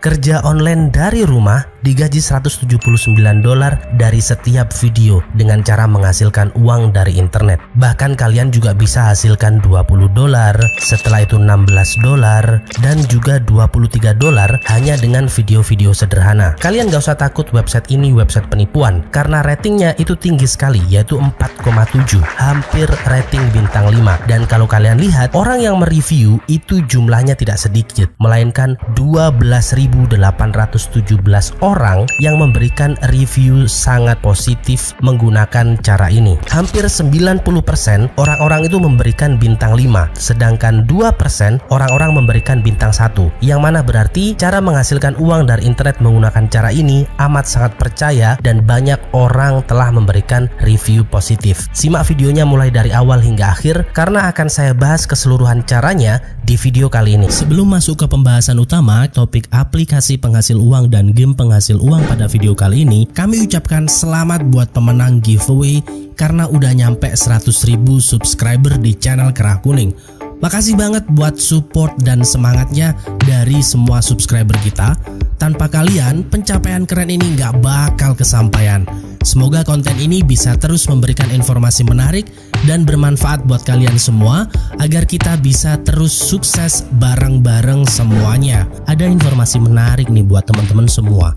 kerja online dari rumah digaji 179 dolar dari setiap video dengan cara menghasilkan uang dari internet. Bahkan kalian juga bisa hasilkan 20 dolar, setelah itu 16 dolar, dan juga 23 dolar hanya dengan video-video sederhana. Kalian gak usah takut website ini website penipuan, karena ratingnya itu tinggi sekali, yaitu 4,7, hampir rating bintang 5. Dan kalau kalian lihat, orang yang mereview itu jumlahnya tidak sedikit, melainkan 12.817 orang orang yang memberikan review sangat positif menggunakan cara ini. Hampir 90% orang-orang itu memberikan bintang 5, sedangkan 2% orang-orang memberikan bintang 1. Yang mana berarti cara menghasilkan uang dari internet menggunakan cara ini amat sangat percaya dan banyak orang telah memberikan review positif. Simak videonya mulai dari awal hingga akhir karena akan saya bahas keseluruhan caranya di video kali ini. Sebelum masuk ke pembahasan utama, topik aplikasi penghasil uang dan game penghasil hasil uang pada video kali ini, kami ucapkan selamat buat pemenang giveaway karena udah nyampe 100.000 subscriber di channel Kerah Kuning. Makasih banget buat support dan semangatnya dari semua subscriber kita. Tanpa kalian, pencapaian keren ini nggak bakal kesampaian. Semoga konten ini bisa terus memberikan informasi menarik dan bermanfaat buat kalian semua agar kita bisa terus sukses bareng-bareng semuanya. Ada informasi menarik nih buat teman-teman semua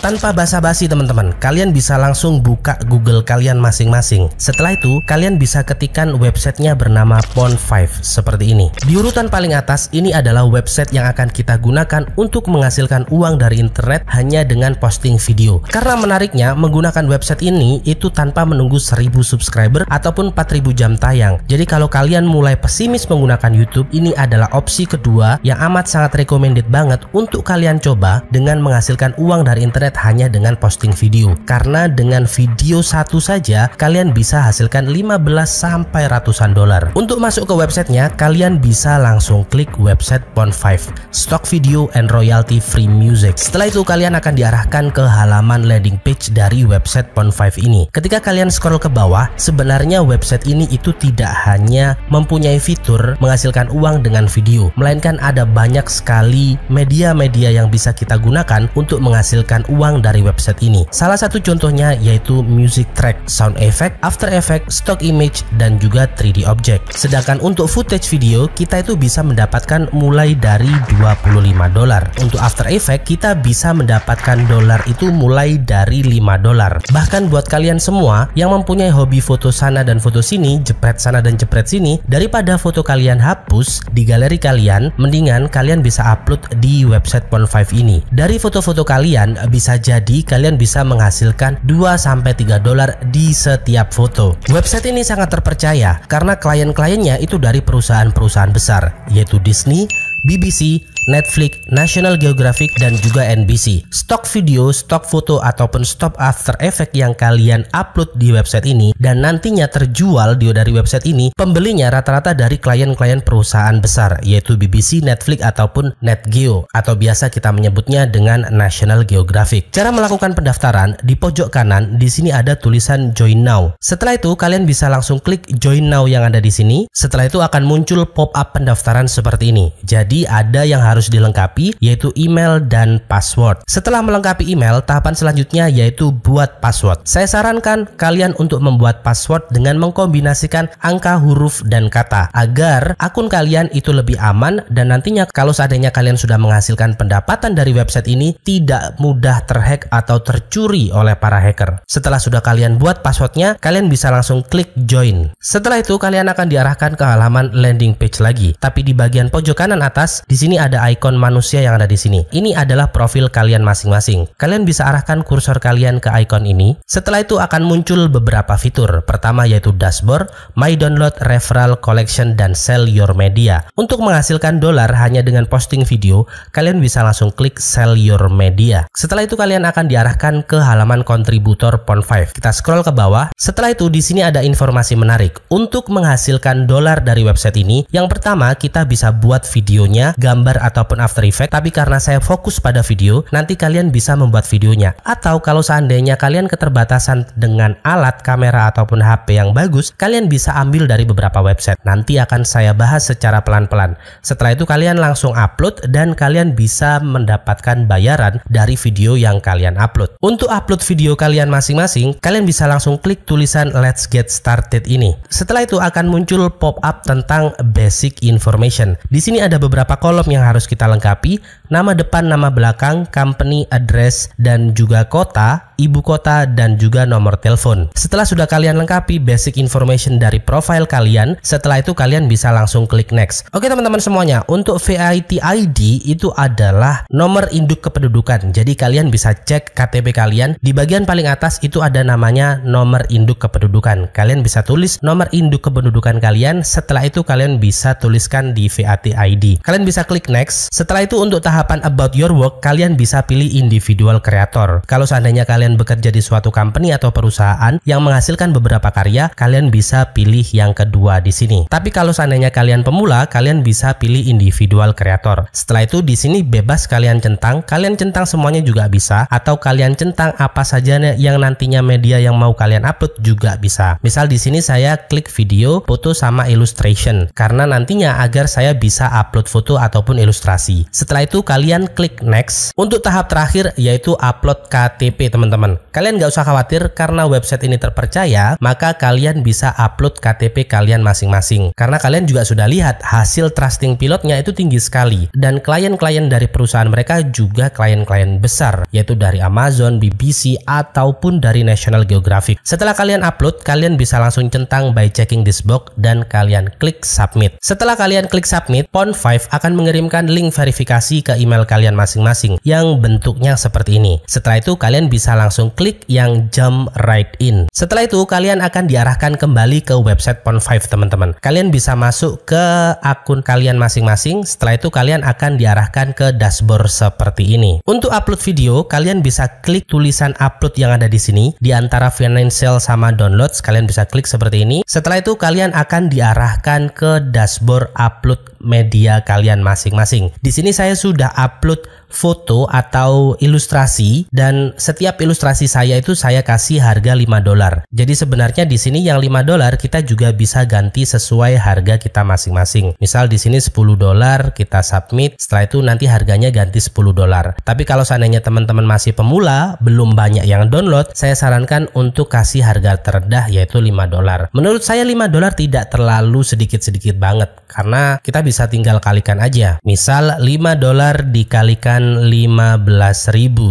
Tanpa basa-basi teman-teman, kalian bisa langsung buka Google kalian masing-masing. Setelah itu, kalian bisa ketikkan websitenya bernama Pond5 seperti ini. Di urutan paling atas, ini adalah website yang akan kita gunakan untuk menghasilkan uang dari internet hanya dengan posting video. Karena menariknya, menggunakan website ini itu tanpa menunggu 1000 subscriber ataupun 4000 jam tayang. Jadi kalau kalian mulai pesimis menggunakan YouTube, ini adalah opsi kedua yang amat sangat recommended banget untuk kalian coba dengan menghasilkan uang dari internet internet hanya dengan posting video karena dengan video satu saja kalian bisa hasilkan 15 sampai ratusan dolar untuk masuk ke websitenya kalian bisa langsung klik website pon 5 stock video and royalty free music setelah itu kalian akan diarahkan ke halaman landing page dari website pon 5 ini ketika kalian scroll ke bawah sebenarnya website ini itu tidak hanya mempunyai fitur menghasilkan uang dengan video melainkan ada banyak sekali media-media yang bisa kita gunakan untuk menghasilkan uang dari website ini. Salah satu contohnya yaitu music track, sound effect, after effect, stock image, dan juga 3D object. Sedangkan untuk footage video, kita itu bisa mendapatkan mulai dari 25 dolar. Untuk after effect, kita bisa mendapatkan dolar itu mulai dari 5 dolar. Bahkan buat kalian semua yang mempunyai hobi foto sana dan foto sini, jepret sana dan jepret sini, daripada foto kalian hapus di galeri kalian, mendingan kalian bisa upload di website Pond5 ini. Dari foto-foto kalian bisa jadi kalian bisa menghasilkan 2-3 dolar di setiap foto. Website ini sangat terpercaya karena klien-kliennya itu dari perusahaan-perusahaan besar, yaitu Disney, BBC, Netflix, National Geographic, dan juga NBC. Stok video, stok foto, ataupun stok after effect yang kalian upload di website ini dan nantinya terjual di dari website ini, pembelinya rata-rata dari klien-klien perusahaan besar, yaitu BBC, Netflix, ataupun NetGeo, atau biasa kita menyebutnya dengan National Geographic. Cara melakukan pendaftaran, di pojok kanan, di sini ada tulisan Join Now. Setelah itu, kalian bisa langsung klik Join Now yang ada di sini. Setelah itu akan muncul pop-up pendaftaran seperti ini. Jadi ada yang harus dilengkapi yaitu email dan password. Setelah melengkapi email, tahapan selanjutnya yaitu buat password. Saya sarankan kalian untuk membuat password dengan mengkombinasikan angka huruf dan kata agar akun kalian itu lebih aman dan nantinya kalau seandainya kalian sudah menghasilkan pendapatan dari website ini tidak mudah terhack atau tercuri oleh para hacker. Setelah sudah kalian buat passwordnya, kalian bisa langsung klik join. Setelah itu kalian akan diarahkan ke halaman landing page lagi. Tapi di bagian pojok kanan atas, di sini ada ikon manusia yang ada di sini. Ini adalah profil kalian masing-masing. Kalian bisa arahkan kursor kalian ke ikon ini. Setelah itu akan muncul beberapa fitur. Pertama yaitu dashboard, my download, referral, collection, dan sell your media. Untuk menghasilkan dolar hanya dengan posting video, kalian bisa langsung klik sell your media. Setelah itu kalian akan diarahkan ke halaman kontributor Pond5. Kita scroll ke bawah. Setelah itu di sini ada informasi menarik. Untuk menghasilkan dolar dari website ini, yang pertama kita bisa buat videonya, gambar ataupun After effect tapi karena saya fokus pada video nanti kalian bisa membuat videonya atau kalau seandainya kalian keterbatasan dengan alat kamera ataupun HP yang bagus kalian bisa ambil dari beberapa website nanti akan saya bahas secara pelan-pelan setelah itu kalian langsung upload dan kalian bisa mendapatkan bayaran dari video yang kalian upload untuk upload video kalian masing-masing kalian bisa langsung klik tulisan let's get started ini setelah itu akan muncul pop-up tentang basic information di sini ada beberapa kolom yang harus harus kita lengkapi nama depan, nama belakang, company, address, dan juga kota ibu kota, dan juga nomor telepon. Setelah sudah kalian lengkapi basic information dari profile kalian, setelah itu kalian bisa langsung klik next. Oke teman-teman semuanya, untuk VIT ID itu adalah nomor induk kependudukan. Jadi kalian bisa cek KTP kalian, di bagian paling atas itu ada namanya nomor induk kependudukan. Kalian bisa tulis nomor induk kependudukan kalian, setelah itu kalian bisa tuliskan di VAT ID. Kalian bisa klik next. Setelah itu untuk tahapan about your work, kalian bisa pilih individual creator. Kalau seandainya kalian kalian bekerja di suatu company atau perusahaan yang menghasilkan beberapa karya, kalian bisa pilih yang kedua di sini. Tapi kalau seandainya kalian pemula, kalian bisa pilih individual creator. Setelah itu di sini bebas kalian centang, kalian centang semuanya juga bisa atau kalian centang apa saja yang nantinya media yang mau kalian upload juga bisa. Misal di sini saya klik video, foto sama illustration karena nantinya agar saya bisa upload foto ataupun ilustrasi. Setelah itu kalian klik next. Untuk tahap terakhir yaitu upload KTP teman-teman teman-teman. Kalian nggak usah khawatir karena website ini terpercaya, maka kalian bisa upload KTP kalian masing-masing. Karena kalian juga sudah lihat hasil trusting pilotnya itu tinggi sekali dan klien-klien dari perusahaan mereka juga klien-klien besar yaitu dari Amazon, BBC ataupun dari National Geographic. Setelah kalian upload, kalian bisa langsung centang by checking this box dan kalian klik submit. Setelah kalian klik submit, Pond5 akan mengirimkan link verifikasi ke email kalian masing-masing yang bentuknya seperti ini. Setelah itu kalian bisa langsung langsung klik yang jump right in. Setelah itu kalian akan diarahkan kembali ke website Pond5 teman-teman. Kalian bisa masuk ke akun kalian masing-masing. Setelah itu kalian akan diarahkan ke dashboard seperti ini. Untuk upload video, kalian bisa klik tulisan upload yang ada di sini di antara financial sama download. Kalian bisa klik seperti ini. Setelah itu kalian akan diarahkan ke dashboard upload media kalian masing-masing. Di sini saya sudah upload foto atau ilustrasi dan setiap ilustrasi saya itu saya kasih harga 5 dolar. Jadi sebenarnya di sini yang 5 dolar kita juga bisa ganti sesuai harga kita masing-masing. Misal di sini 10 dolar kita submit, setelah itu nanti harganya ganti 10 dolar. Tapi kalau seandainya teman-teman masih pemula, belum banyak yang download, saya sarankan untuk kasih harga terendah yaitu 5 dolar. Menurut saya 5 dolar tidak terlalu sedikit-sedikit banget karena kita bisa bisa tinggal kalikan aja. Misal 5 dolar dikalikan 15.000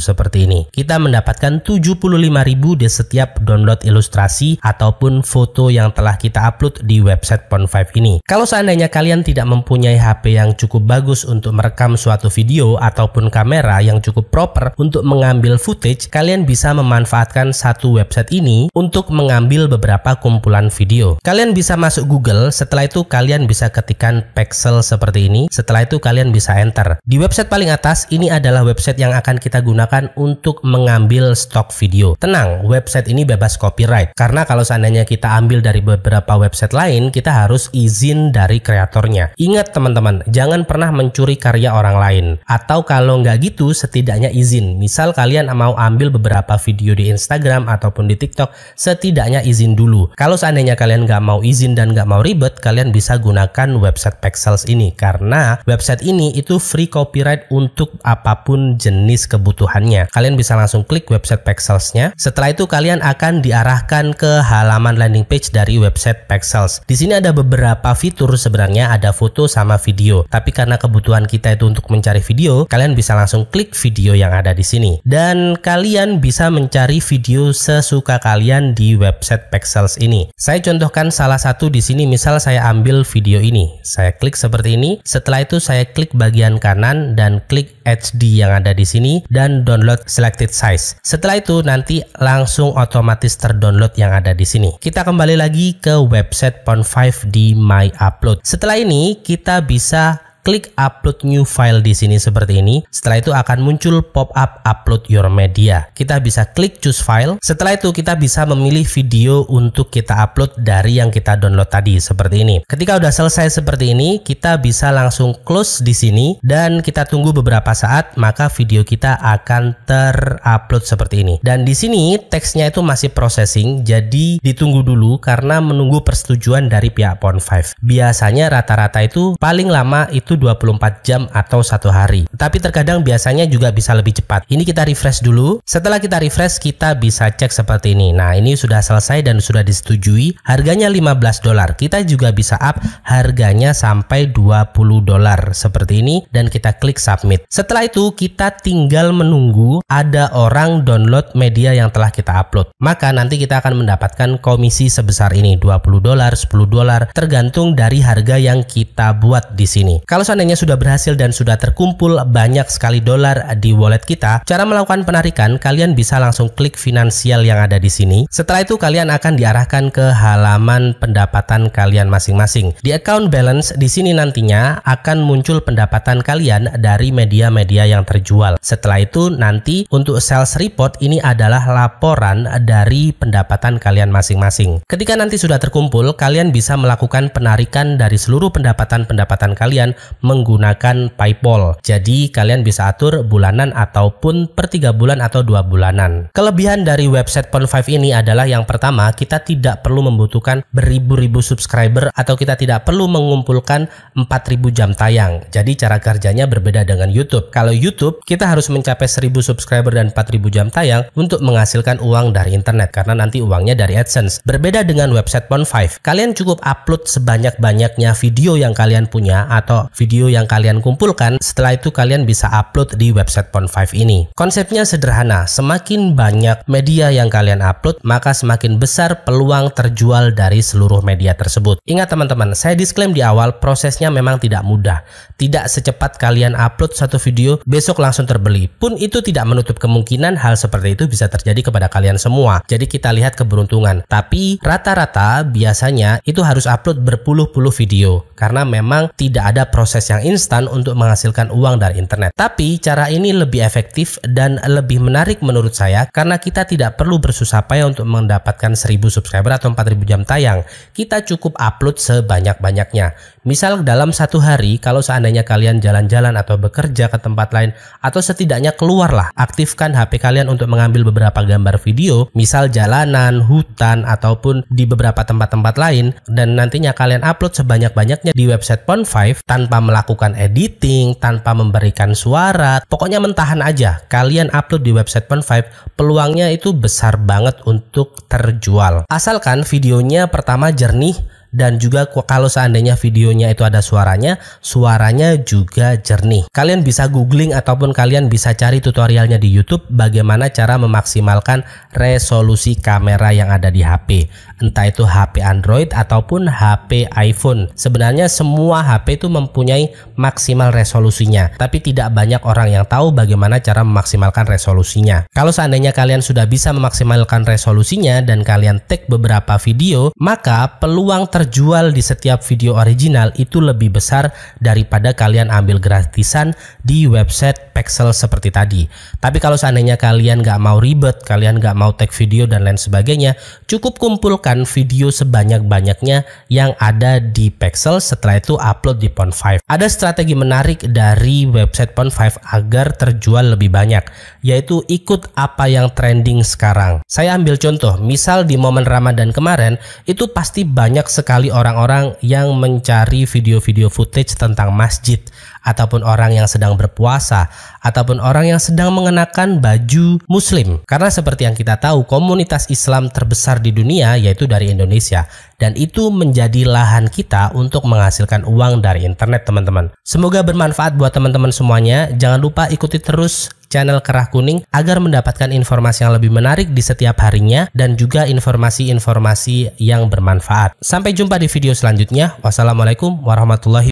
seperti ini. Kita mendapatkan 75.000 di setiap download ilustrasi ataupun foto yang telah kita upload di website Pond5 ini. Kalau seandainya kalian tidak mempunyai HP yang cukup bagus untuk merekam suatu video ataupun kamera yang cukup proper untuk mengambil footage, kalian bisa memanfaatkan satu website ini untuk mengambil beberapa kumpulan video. Kalian bisa masuk Google, setelah itu kalian bisa ketikkan Pax Excel seperti ini. Setelah itu kalian bisa enter. Di website paling atas ini adalah website yang akan kita gunakan untuk mengambil stok video. Tenang, website ini bebas copyright. Karena kalau seandainya kita ambil dari beberapa website lain, kita harus izin dari kreatornya. Ingat teman-teman, jangan pernah mencuri karya orang lain. Atau kalau nggak gitu, setidaknya izin. Misal kalian mau ambil beberapa video di Instagram ataupun di TikTok, setidaknya izin dulu. Kalau seandainya kalian nggak mau izin dan nggak mau ribet, kalian bisa gunakan website Pexel sales ini karena website ini itu free copyright untuk apapun jenis kebutuhannya. Kalian bisa langsung klik website Pexelsnya. Setelah itu kalian akan diarahkan ke halaman landing page dari website Pexels. Di sini ada beberapa fitur sebenarnya ada foto sama video. Tapi karena kebutuhan kita itu untuk mencari video, kalian bisa langsung klik video yang ada di sini. Dan kalian bisa mencari video sesuka kalian di website Pexels ini. Saya contohkan salah satu di sini misal saya ambil video ini. Saya klik seperti ini. Setelah itu saya klik bagian kanan dan klik HD yang ada di sini dan download selected size. Setelah itu nanti langsung otomatis terdownload yang ada di sini. Kita kembali lagi ke website Pond5 di My Upload. Setelah ini kita bisa klik upload new file di sini seperti ini. Setelah itu akan muncul pop-up upload your media. Kita bisa klik choose file. Setelah itu kita bisa memilih video untuk kita upload dari yang kita download tadi seperti ini. Ketika udah selesai seperti ini, kita bisa langsung close di sini dan kita tunggu beberapa saat maka video kita akan terupload seperti ini. Dan di sini teksnya itu masih processing jadi ditunggu dulu karena menunggu persetujuan dari pihak Pond5. Biasanya rata-rata itu paling lama itu waktu 24 jam atau satu hari. Tapi terkadang biasanya juga bisa lebih cepat. Ini kita refresh dulu. Setelah kita refresh, kita bisa cek seperti ini. Nah, ini sudah selesai dan sudah disetujui. Harganya 15 dolar. Kita juga bisa up harganya sampai 20 dolar seperti ini dan kita klik submit. Setelah itu, kita tinggal menunggu ada orang download media yang telah kita upload. Maka nanti kita akan mendapatkan komisi sebesar ini, 20 dolar, 10 dolar, tergantung dari harga yang kita buat di sini. Kalau kalau seandainya sudah berhasil dan sudah terkumpul banyak sekali dolar di wallet kita, cara melakukan penarikan kalian bisa langsung klik finansial yang ada di sini. Setelah itu kalian akan diarahkan ke halaman pendapatan kalian masing-masing. Di account balance di sini nantinya akan muncul pendapatan kalian dari media-media yang terjual. Setelah itu nanti untuk sales report ini adalah laporan dari pendapatan kalian masing-masing. Ketika nanti sudah terkumpul, kalian bisa melakukan penarikan dari seluruh pendapatan-pendapatan kalian menggunakan Paypal. Jadi kalian bisa atur bulanan ataupun per 3 bulan atau dua bulanan. Kelebihan dari website Pond5 ini adalah yang pertama, kita tidak perlu membutuhkan beribu-ribu subscriber atau kita tidak perlu mengumpulkan 4000 jam tayang. Jadi cara kerjanya berbeda dengan YouTube. Kalau YouTube, kita harus mencapai 1000 subscriber dan 4000 jam tayang untuk menghasilkan uang dari internet karena nanti uangnya dari AdSense. Berbeda dengan website Pond5, kalian cukup upload sebanyak-banyaknya video yang kalian punya atau video yang kalian kumpulkan, setelah itu kalian bisa upload di website Pond5 ini. Konsepnya sederhana, semakin banyak media yang kalian upload, maka semakin besar peluang terjual dari seluruh media tersebut. Ingat teman-teman, saya disclaim di awal, prosesnya memang tidak mudah. Tidak secepat kalian upload satu video, besok langsung terbeli. Pun itu tidak menutup kemungkinan hal seperti itu bisa terjadi kepada kalian semua. Jadi kita lihat keberuntungan. Tapi rata-rata biasanya itu harus upload berpuluh-puluh video karena memang tidak ada proses proses yang instan untuk menghasilkan uang dari internet. Tapi cara ini lebih efektif dan lebih menarik menurut saya karena kita tidak perlu bersusah payah untuk mendapatkan 1000 subscriber atau 4000 jam tayang. Kita cukup upload sebanyak-banyaknya. Misal dalam satu hari, kalau seandainya kalian jalan-jalan atau bekerja ke tempat lain, atau setidaknya keluarlah, aktifkan HP kalian untuk mengambil beberapa gambar video, misal jalanan, hutan, ataupun di beberapa tempat-tempat lain, dan nantinya kalian upload sebanyak-banyaknya di website Pond5 tanpa melakukan editing, tanpa memberikan suara, pokoknya mentahan aja. Kalian upload di website Pond5, peluangnya itu besar banget untuk terjual. Asalkan videonya pertama jernih, dan juga kalau seandainya videonya itu ada suaranya, suaranya juga jernih. Kalian bisa googling ataupun kalian bisa cari tutorialnya di YouTube bagaimana cara memaksimalkan resolusi kamera yang ada di HP. Entah itu HP Android ataupun HP iPhone. Sebenarnya semua HP itu mempunyai maksimal resolusinya, tapi tidak banyak orang yang tahu bagaimana cara memaksimalkan resolusinya. Kalau seandainya kalian sudah bisa memaksimalkan resolusinya dan kalian take beberapa video, maka peluang ter terjual di setiap video original itu lebih besar daripada kalian ambil gratisan di website pixel seperti tadi. Tapi kalau seandainya kalian nggak mau ribet, kalian nggak mau tag video dan lain sebagainya, cukup kumpulkan video sebanyak-banyaknya yang ada di pixel setelah itu upload di Pond 5. Ada strategi menarik dari website Pond 5 agar terjual lebih banyak, yaitu ikut apa yang trending sekarang. Saya ambil contoh, misal di momen Ramadan kemarin, itu pasti banyak sekali sekali orang-orang yang mencari video-video footage tentang masjid ataupun orang yang sedang berpuasa ataupun orang yang sedang mengenakan baju muslim. Karena seperti yang kita tahu komunitas Islam terbesar di dunia yaitu dari Indonesia dan itu menjadi lahan kita untuk menghasilkan uang dari internet teman-teman. Semoga bermanfaat buat teman-teman semuanya. Jangan lupa ikuti terus channel Kerah Kuning agar mendapatkan informasi yang lebih menarik di setiap harinya dan juga informasi-informasi yang bermanfaat. Sampai jumpa di video selanjutnya. Wassalamualaikum warahmatullahi